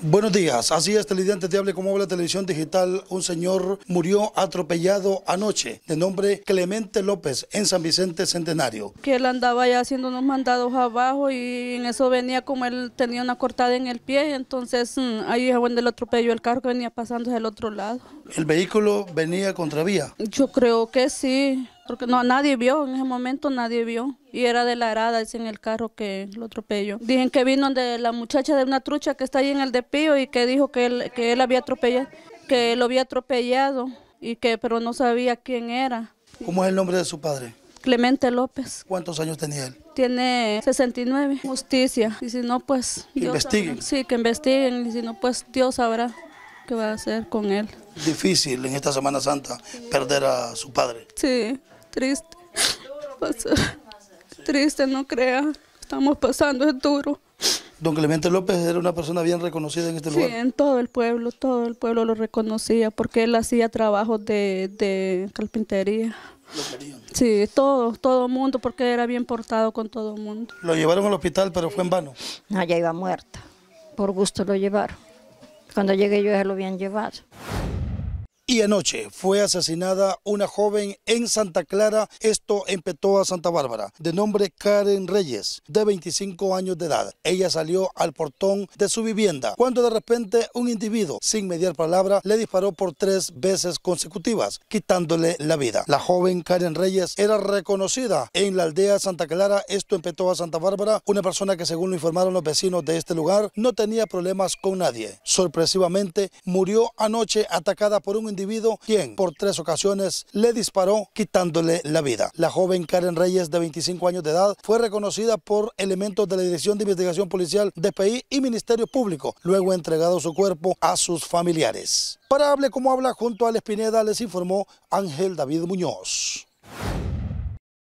Buenos días, así es, Telediante te hable como la televisión digital. Un señor murió atropellado anoche, de nombre Clemente López, en San Vicente Centenario. Que él andaba ya haciendo unos mandados abajo y en eso venía como él tenía una cortada en el pie, entonces mm, ahí es donde lo atropelló el carro que venía pasando del otro lado. ¿El vehículo venía contravía? Yo creo que sí porque no nadie vio, en ese momento nadie vio. Y era de la herada, es en el carro que lo atropelló. Dicen que vino de la muchacha de una trucha que está ahí en el depío y que dijo que él, que él había atropellado, que lo había atropellado y que pero no sabía quién era. ¿Cómo es el nombre de su padre? Clemente López. ¿Cuántos años tenía él? Tiene 69. Justicia. Y si no, pues... Que investiguen. Sí, que investiguen. Y si no, pues Dios sabrá qué va a hacer con él. Difícil en esta Semana Santa perder a su padre. Sí triste. triste, no crea. Estamos pasando, es duro. Don Clemente López era una persona bien reconocida en este lugar. Sí, en todo el pueblo, todo el pueblo lo reconocía porque él hacía trabajos de, de carpintería. Lo sí, todo, todo mundo, porque era bien portado con todo el mundo. Lo llevaron al hospital, pero fue en vano. No, ya iba muerta. Por gusto lo llevaron. Cuando llegué yo ya lo habían llevado. Y anoche fue asesinada una joven en Santa Clara, esto en Petoa, Santa Bárbara, de nombre Karen Reyes, de 25 años de edad. Ella salió al portón de su vivienda cuando de repente un individuo, sin mediar palabra, le disparó por tres veces consecutivas, quitándole la vida. La joven Karen Reyes era reconocida en la aldea Santa Clara, esto en Petoa, Santa Bárbara, una persona que según lo informaron los vecinos de este lugar, no tenía problemas con nadie. Sorpresivamente, murió anoche atacada por un individuo individuo quien por tres ocasiones le disparó quitándole la vida. La joven Karen Reyes de 25 años de edad fue reconocida por elementos de la Dirección de Investigación Policial, DPI y Ministerio Público, luego entregado su cuerpo a sus familiares. Para Hable como habla junto a Espineda les informó Ángel David Muñoz.